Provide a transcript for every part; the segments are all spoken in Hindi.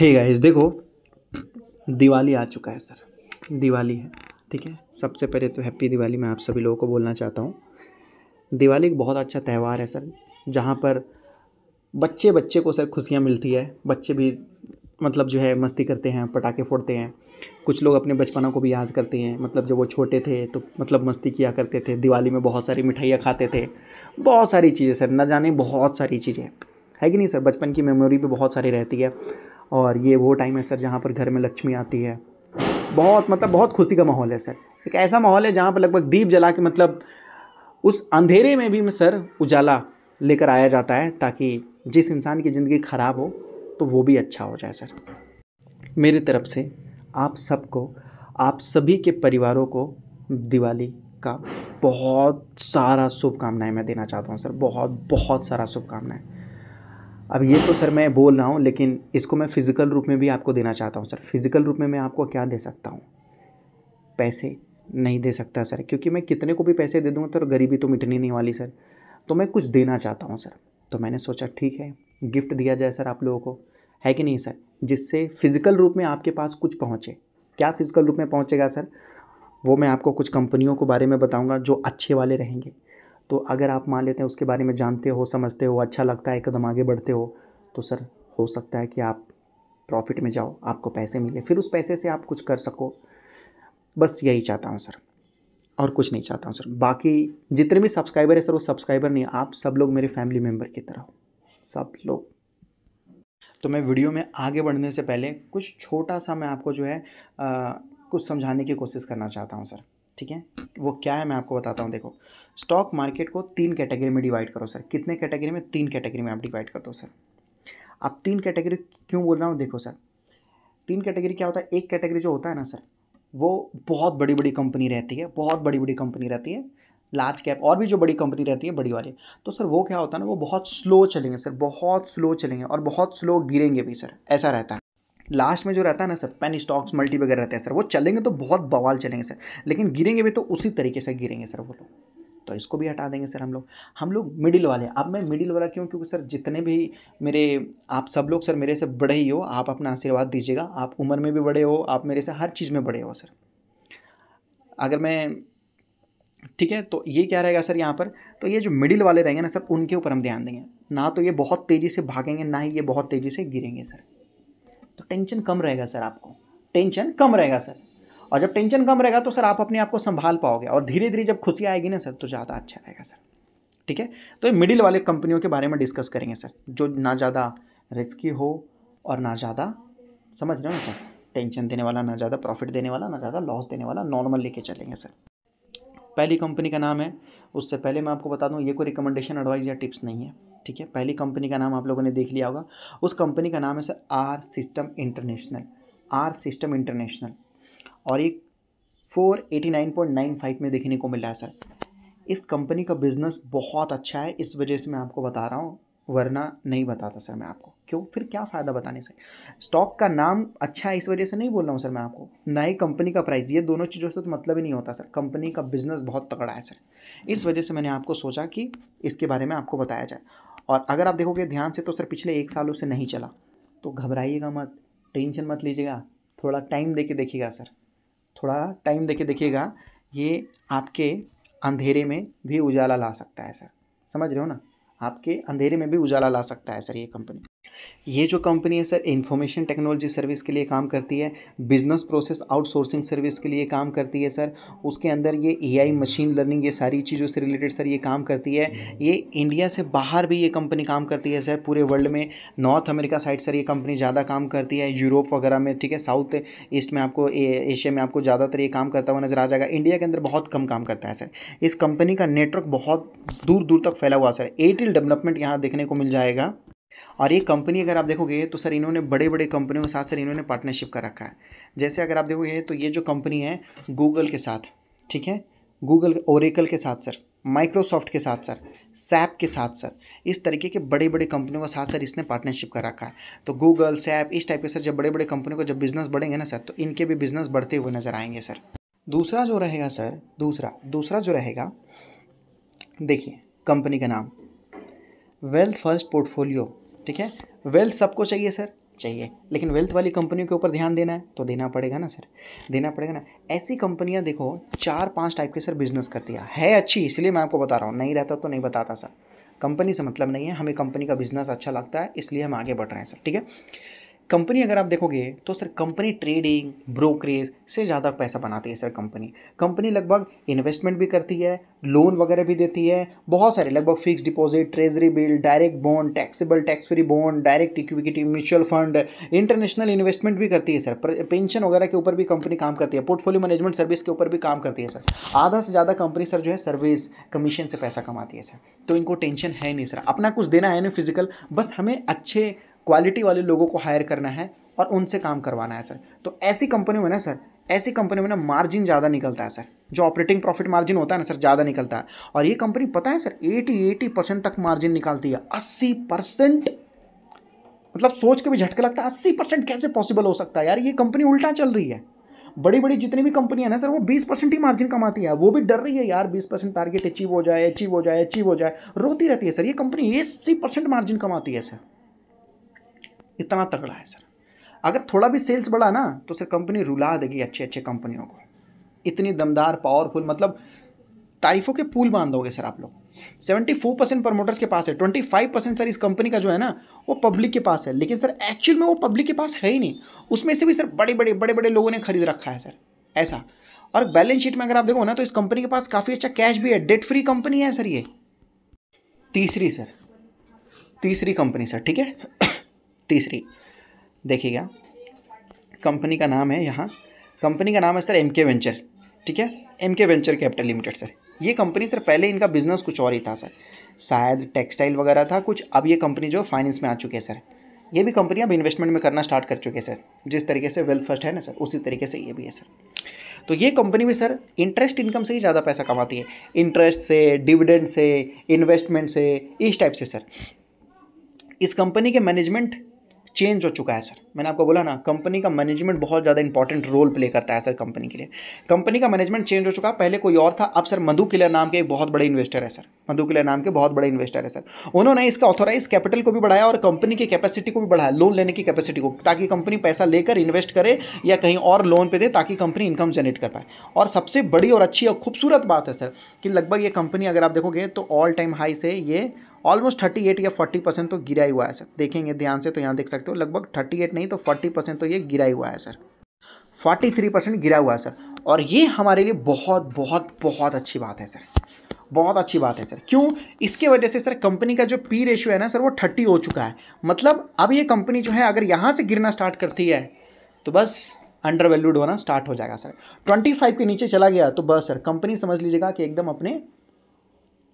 हे गाइस देखो दिवाली आ चुका है सर दिवाली है ठीक है सबसे पहले तो हैप्पी दिवाली मैं आप सभी लोगों को बोलना चाहता हूँ दिवाली एक बहुत अच्छा त्यौहार है सर जहाँ पर बच्चे बच्चे को सर खुशियाँ मिलती है बच्चे भी मतलब जो है मस्ती करते हैं पटाखे फोड़ते हैं कुछ लोग अपने बचपनों को भी याद करते हैं मतलब जब वो छोटे थे तो मतलब मस्ती किया करते थे दिवाली में बहुत सारी मिठाइयाँ खाते थे बहुत सारी चीज़ें सर न जाने बहुत सारी चीज़ें है कि नहीं सर बचपन की मेमोरी भी बहुत सारी रहती है और ये वो टाइम है सर जहाँ पर घर में लक्ष्मी आती है बहुत मतलब बहुत खुशी का माहौल है सर एक ऐसा माहौल है जहाँ पर लगभग दीप जला के मतलब उस अंधेरे में भी सर उजाला लेकर आया जाता है ताकि जिस इंसान की ज़िंदगी ख़राब हो तो वो भी अच्छा हो जाए सर मेरी तरफ से आप सबको आप सभी के परिवारों को दिवाली का बहुत सारा शुभकामनाएं मैं देना चाहता हूँ सर बहुत बहुत सारा शुभकामनाएं अब ये तो सर मैं बोल रहा हूँ लेकिन इसको मैं फ़िज़िकल रूप में भी आपको देना चाहता हूँ सर फ़िज़िकल रूप में मैं आपको क्या दे सकता हूँ पैसे नहीं दे सकता सर क्योंकि मैं कितने को भी पैसे दे दूँगा तो गरीबी तो मिटनी नहीं वाली सर तो मैं कुछ देना चाहता हूँ सर तो मैंने सोचा ठीक है गिफ्ट दिया जाए सर आप लोगों को है कि नहीं सर जिससे फ़िज़िकल रूप में आपके पास कुछ पहुँचे क्या फ़िज़िकल रूप में पहुँचेगा सर वो मैं आपको कुछ कंपनियों के बारे में बताऊँगा जो अच्छे वाले रहेंगे तो अगर आप मान लेते हैं उसके बारे में जानते हो समझते हो अच्छा लगता है एकदम आगे बढ़ते हो तो सर हो सकता है कि आप प्रॉफिट में जाओ आपको पैसे मिले फिर उस पैसे से आप कुछ कर सको बस यही चाहता हूँ सर और कुछ नहीं चाहता हूँ सर बाकी जितने भी सब्सक्राइबर है सर वो सब्सक्राइबर नहीं आप सब लोग मेरे फैमिली मेम्बर की तरह हो सब लोग तो मैं वीडियो में आगे बढ़ने से पहले कुछ छोटा सा मैं आपको जो है आ, कुछ समझाने की कोशिश करना चाहता हूँ सर ठीक है वो क्या है मैं आपको बताता हूँ देखो स्टॉक मार्केट को तीन कैटेगरी में डिवाइड करो सर कितने कैटेगरी में तीन कैटेगरी में आप डिवाइड कर दो सर आप तीन कैटेगरी क्यों बोल रहा हूँ देखो सर तीन कैटेगरी क्या होता है एक कैटेगरी जो होता है ना सर वो बहुत बड़ी बड़ी कंपनी रहती है बहुत बड़ी बड़ी कंपनी रहती है लार्ज कैप और भी जो बड़ी कंपनी रहती है बड़ी वाली तो सर वो क्या होता है ना वो बहुत स्लो चलेंगे सर बहुत स्लो चलेंगे और बहुत स्लो गिरेंगे भी सर ऐसा रहता है लास्ट में जो रहता है ना सर पेन स्टॉक्स मल्टी वगैरह रहते हैं सर वो चलेंगे तो बहुत बवाल चलेंगे सर लेकिन गिरेंगे भी तो उसी तरीके से गिरेंगे सर वो तो तो इसको भी हटा देंगे सर हम लोग हम लोग मिडिल वाले अब मैं मिडिल वाला क्यों क्योंकि सर जितने भी मेरे आप सब लोग सर मेरे से बड़े ही हो आप अपना आशीर्वाद दीजिएगा आप उम्र में भी बड़े हो आप मेरे से हर चीज़ में बड़े हो सर अगर मैं ठीक है तो ये क्या रहेगा सर यहाँ पर तो ये जो मिडिल वाले रहेंगे ना सर उनके ऊपर हम ध्यान देंगे ना तो ये बहुत तेज़ी से भागेंगे ना ही ये बहुत तेज़ी से गिरेंगे सर तो टेंशन कम रहेगा सर आपको टेंशन कम रहेगा सर और जब टेंशन कम रहेगा तो सर आप अपने आप को संभाल पाओगे और धीरे धीरे जब खुशी आएगी ना सर तो ज़्यादा अच्छा रहेगा सर ठीक है तो ये मिडिल वाले कंपनियों के बारे में डिस्कस करेंगे सर जो ना ज़्यादा रिस्की हो और ना ज़्यादा समझ रहे हो ना सर टेंशन देने वाला ना ज़्यादा प्रॉफिट देने वाला ना ज़्यादा लॉस देने वाला नॉर्मल लेके चलेंगे सर पहली कंपनी का नाम है उससे पहले मैं आपको बता दूँ ये कोई रिकमेंडेशन एडवाइस या टिप्स नहीं है ठीक है पहली कंपनी का नाम आप लोगों ने देख लिया होगा उस कंपनी का नाम है sir R system international R system international और ये four eighty nine point nine five में देखने को मिल रहा है सर इस कंपनी का बिज़नेस बहुत अच्छा है इस वजह से मैं आपको बता रहा हूँ वरना नहीं बताता सर मैं आपको क्यों फिर क्या फ़ायदा बताने से स्टॉक का नाम अच्छा है इस वजह से नहीं बोल रहा हूँ सर मैं आपको ना ही कंपनी का प्राइस ये दोनों चीज़ों से तो मतलब ही नहीं होता सर कंपनी का बिज़नेस बहुत तगड़ा है सर इस वजह से मैंने आपको सोचा कि इसके बारे में आपको बताया जाए और अगर आप देखोगे ध्यान से तो सर पिछले एक सालों से नहीं चला तो घबराइएगा मत टेंशन मत लीजिएगा थोड़ा टाइम दे के देखिएगा सर थोड़ा टाइम दे के देखिएगा ये आपके अंधेरे में भी उजाला ला सकता है सर समझ रहे हो ना आपके अंधेरे में भी उजाला ला सकता है सर ये कंपनी ये जो कंपनी है सर इन्फॉर्मेशन टेक्नोलॉजी सर्विस के लिए काम करती है बिजनेस प्रोसेस आउटसोर्सिंग सर्विस के लिए काम करती है सर उसके अंदर ये एआई मशीन लर्निंग ये सारी चीज़ों से रिलेटेड सर ये काम करती है ये इंडिया से बाहर भी ये कंपनी काम करती है सर पूरे वर्ल्ड में नॉर्थ अमेरिका साइड सर ये कंपनी ज़्यादा काम करती है यूरोप वगैरह में ठीक है साउथ ईस्ट में आपको एशिया में आपको ज़्यादातर ये काम करता हुआ नज़र आ जाएगा इंडिया के अंदर बहुत कम काम करता है सर इस कंपनी का नेटवर्क बहुत दूर दूर तक फैला हुआ सर एयरटेल डेवलपमेंट यहाँ देखने को मिल जाएगा और ये कंपनी अगर आप देखोगे तो सर इन्होंने बड़े बड़े कंपनियों के साथ सर इन्होंने पार्टनरशिप कर रखा है जैसे अगर आप देखोगे तो ये जो कंपनी है गूगल के साथ ठीक है गूगल ओरेकल के साथ सर माइक्रोसॉफ्ट के साथ सर सैप के साथ सर इस तरीके के बड़े बड़े कंपनियों के साथ सर इसने पार्टनरशिप कर रखा है तो गूगल सैप इस टाइप के सर जब बड़े बड़े कंपनियों को जब बिज़नेस बढ़ेंगे ना सर तो इनके भी बिज़नेस बढ़ते हुए नज़र आएंगे सर दूसरा जो रहेगा सर दूसरा दूसरा जो रहेगा देखिए कंपनी का नाम वेल्थ फर्स्ट पोर्टफोलियो ठीक है वेल्थ सबको चाहिए सर चाहिए लेकिन वेल्थ वाली कंपनियों के ऊपर ध्यान देना है तो देना पड़ेगा ना सर देना पड़ेगा ना ऐसी कंपनियां देखो चार पांच टाइप के सर बिजनेस करती है है अच्छी इसलिए मैं आपको बता रहा हूँ नहीं रहता तो नहीं बताता सर कंपनी से मतलब नहीं है हमें कंपनी का बिजनेस अच्छा लगता है इसलिए हम आगे बढ़ रहे हैं सर ठीक है कंपनी अगर आप देखोगे तो सर कंपनी ट्रेडिंग ब्रोकरेज से ज़्यादा पैसा बनाती है सर कंपनी कंपनी लगभग इन्वेस्टमेंट भी करती है लोन वगैरह भी देती है बहुत सारे लगभग fix deposit treasury bill direct bond taxable tax free bond direct equity mutual fund international investment भी करती है सर पेंशन वगैरह के ऊपर भी कंपनी काम करती है पोर्टफोलियो मैनेजमेंट सर्विस के ऊपर भी काम करती है सर आधा से ज़्यादा कंपनी सर जो है सर्विस कमीशन से पैसा कमाती है सर तो इनको टेंशन है नहीं सर अपना कुछ देना है नहीं फिजिकल बस हमें अच्छे क्वालिटी वाले लोगों को हायर करना है और उनसे काम करवाना है सर तो ऐसी कंपनी में ना सर ऐसी कंपनी में ना मार्जिन ज़्यादा निकलता है सर जो ऑपरेटिंग प्रॉफिट मार्जिन होता है ना सर ज़्यादा निकलता है और ये कंपनी पता है सर 80 80 परसेंट तक मार्जिन निकालती है 80 परसेंट मतलब सोच के भी झटके लगता है 80 परसेंट कैसे पॉसिबल हो सकता है यार ये कंपनी उल्टा चल रही है बड़ी बड़ी जितनी भी है ना सर वो बीस परसेंट ही मार्जिन कमाती है वो भी डर रही है यार बीस परसेंट टारगेट अचीव हो जाए अचीव हो जाए अचीव हो जाए रोती रहती है सर ये कंपनी अस्सी परसेंट मार्जिन कमाती है सर इतना तगड़ा है सर अगर थोड़ा भी सेल्स बढ़ा ना तो सर कंपनी रुला देगी अच्छे अच्छे कंपनियों को इतनी दमदार पावरफुल मतलब तारीफों के पुल बांध दोगे सर आप लोग सेवेंटी फोर परसेंट प्रमोटर्स के पास है ट्वेंटी फाइव परसेंट सर इस कंपनी का जो है ना वो पब्लिक के पास है लेकिन सर एक्चुअल में वो पब्लिक के पास है ही नहीं उसमें से भी सर बड़े बड़े बड़े बड़े लोगों ने खरीद रखा है सर ऐसा और बैलेंस शीट में अगर आप देखो ना तो इस कंपनी के पास काफ़ी अच्छा कैश भी है डेट फ्री कंपनी है सर ये तीसरी सर तीसरी कंपनी सर ठीक है तीसरी देखिएगा कंपनी का नाम है यहाँ कंपनी का नाम है सर एम के वेंचर ठीक है M K venture capital limited sir ये कंपनी सर पहले इनका बिजनेस कुछ और ही था सर शायद टेक्सटाइल वगैरह था कुछ अब ये कंपनी जो फाइनेंस में आ चुकी है सर ये भी कंपनी अब इन्वेस्टमेंट में करना स्टार्ट कर चुके हैं सर जिस तरीके से वेल्थ फर्स्ट है ना सर उसी तरीके से ये भी है सर तो ये कंपनी भी सर इंटरेस्ट इनकम से ही ज़्यादा पैसा कमाती है इंटरेस्ट से डिविडेंड से इन्वेस्टमेंट से इस टाइप से सर इस कंपनी के मैनेजमेंट चेंज हो चुका है सर मैंने आपको बोला ना कंपनी का मैनेजमेंट बहुत ज़्यादा इंपॉर्टेंट रोल प्ले करता है सर कंपनी के लिए कंपनी का मैनेजमेंट चेंज हो चुका है पहले कोई और था अब सर मधु किलर नाम के एक बहुत बड़े इन्वेस्टर है सर मधु किलर नाम के बहुत बड़े इन्वेस्टर है सर उन्होंने इसका ऑथोराइज कैपिटल को भी बढ़ाया और कंपनी की कैपेसिटी को भी बढ़ाया लोन लेने की कैपेसिटी को ताकि कंपनी पैसा लेकर इन्वेस्ट करे या कहीं और लोन पर दे ताकि कंपनी इनकम जनरेट कर पाए और सबसे बड़ी और अच्छी और खूबसूरत बात है सर कि लगभग ये कंपनी अगर आप देखोगे तो ऑल टाइम हाई से ये ऑलमोस्ट थर्टी एट या फोर्टी परसेंट तो गिरा हुआ है सर देखेंगे ध्यान से तो यहाँ देख सकते हो लगभग थर्टी एट नहीं तो फोर्टी परसेंट तो ये गिरा हुआ है सर फोर्टी थ्री परसेंट गिरा हुआ है सर और ये हमारे लिए बहुत बहुत बहुत अच्छी बात है सर बहुत अच्छी बात है सर क्यों इसके वजह से सर कंपनी का जो पी रेशियो है ना सर वो थर्टी हो चुका है मतलब अब ये कंपनी जो है अगर यहाँ से गिरना स्टार्ट करती है तो बस अंडर वैल्यूड होना स्टार्ट हो जाएगा सर ट्वेंटी फाइव के नीचे चला गया तो बस सर कंपनी समझ लीजिएगा कि एकदम अपने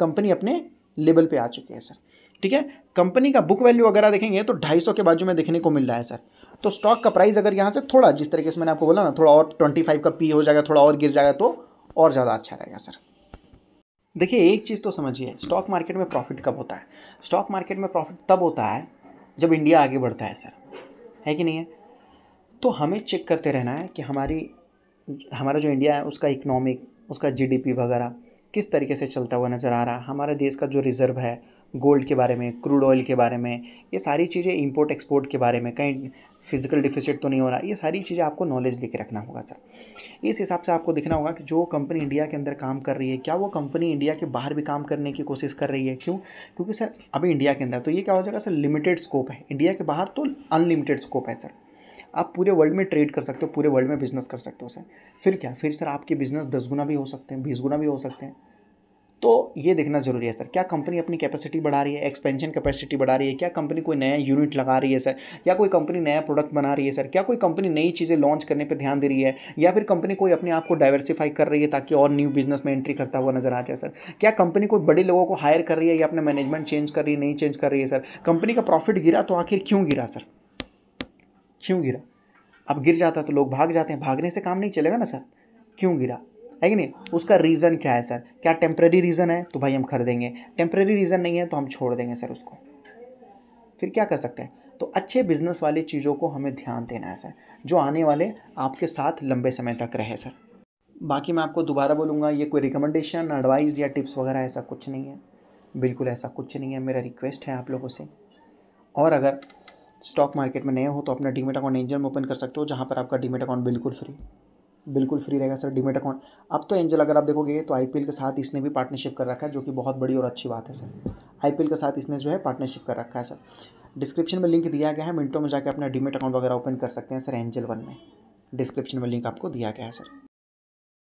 कंपनी अपने लेवल पे आ चुके हैं सर ठीक है कंपनी का बुक वैल्यू वगैरह देखेंगे तो 250 के बाजू में देखने को मिल रहा है सर तो स्टॉक का प्राइस अगर यहाँ से थोड़ा जिस तरीके से मैंने आपको बोला ना थोड़ा और ट्वेंटी का पी हो जाएगा थोड़ा और गिर जाएगा तो और ज़्यादा अच्छा रहेगा सर देखिए एक चीज़ तो समझिए स्टॉक मार्केट में प्रॉफिट कब होता है स्टॉक मार्केट में प्रॉफिट तब होता है जब इंडिया आगे बढ़ता है सर है कि नहीं है तो हमें चेक करते रहना है कि हमारी हमारा जो इंडिया है उसका इकोनॉमिक उसका जीडीपी वगैरह किस तरीके से चलता हुआ नज़र आ रहा है हमारे देश का जो रिज़र्व है गोल्ड के बारे में क्रूड ऑयल के बारे में ये सारी चीज़ें इंपोर्ट एक्सपोर्ट के बारे में कहीं फिजिकल डिफिसिट तो नहीं हो रहा ये सारी चीज़ें आपको नॉलेज लेके रखना होगा सर इस हिसाब से आपको देखना होगा कि जो कंपनी इंडिया के अंदर काम कर रही है क्या वो कंपनी इंडिया के बाहर भी काम करने की कोशिश कर रही है क्यों क्योंकि सर अभी इंडिया के अंदर तो ये क्या हो जाएगा सर लिमिटेड स्कोप है इंडिया के बाहर तो अनलिमिटेड स्कोप है सर आप पूरे वर्ल्ड में ट्रेड कर सकते हो पूरे वर्ल्ड में बिजनेस कर सकते हो सर फिर क्या फिर सर आपके बिजनेस दस गुना भी हो सकते हैं बीस गुना भी हो सकते हैं तो ये देखना जरूरी है सर क्या कंपनी अपनी कैपेसिटी बढ़ा रही है एक्सपेंशन कैपेसिटी बढ़ा रही है क्या कंपनी कोई नया यूनिट लगा रही है सर या कोई कंपनी नया प्रोडक्ट बना रही है सर क्या कोई कंपनी नई चीज़ें लॉन्च करने पर ध्यान दे रही है या फिर कंपनी कोई अपने आप को डाइवर्सिफाई कर रही है ताकि और न्यू बिजनेस में एंट्री करता हुआ नजर आ जाए सर क्या कंपनी कोई बड़े लोगों को हायर कर रही है या अपने मैनेजमेंट चेंज कर रही है नहीं चेंज कर रही है सर कंपनी का प्रॉफिट गिरा तो आखिर क्यों गिरा सर क्यों गिरा अब गिर जाता तो लोग भाग जाते हैं भागने से काम नहीं चलेगा ना सर क्यों गिरा है कि नहीं उसका रीज़न क्या है सर क्या टेम्प्रेरी रीज़न है तो भाई हम खरीदेंगे टेम्प्रेरी रीज़न नहीं है तो हम छोड़ देंगे सर उसको फिर क्या कर सकते हैं तो अच्छे बिजनेस वाली चीज़ों को हमें ध्यान देना है सर जो आने वाले आपके साथ लंबे समय तक रहे सर बाकी मैं आपको दोबारा बोलूँगा ये कोई रिकमेंडेशन एडवाइस या टिप्स वगैरह ऐसा कुछ नहीं है बिल्कुल ऐसा कुछ नहीं है मेरा रिक्वेस्ट है आप लोगों से और अगर स्टॉक मार्केट में नए हो तो अपना डीमेट अकाउंट एंजल में ओपन कर सकते हो जहाँ पर आपका डीमेट अकाउंट बिल्कुल फ्री बिल्कुल फ्री रहेगा सर डीमेट अकाउंट अब तो एंजल अगर आप देखोगे तो आई के साथ इसने भी पार्टनरशिप कर रखा है जो कि बहुत बड़ी और अच्छी बात है सर आई के साथ इसने जो है पार्टनरशिप कर रखा है सर डिस्क्रिप्शन में लिंक दिया गया है मिनटों में जाकर अपना डीमेट अकाउंट वगैरह ओपन कर सकते हैं सर एंजल वन में डिस्क्रिप्शन में लिंक आपको दिया गया है सर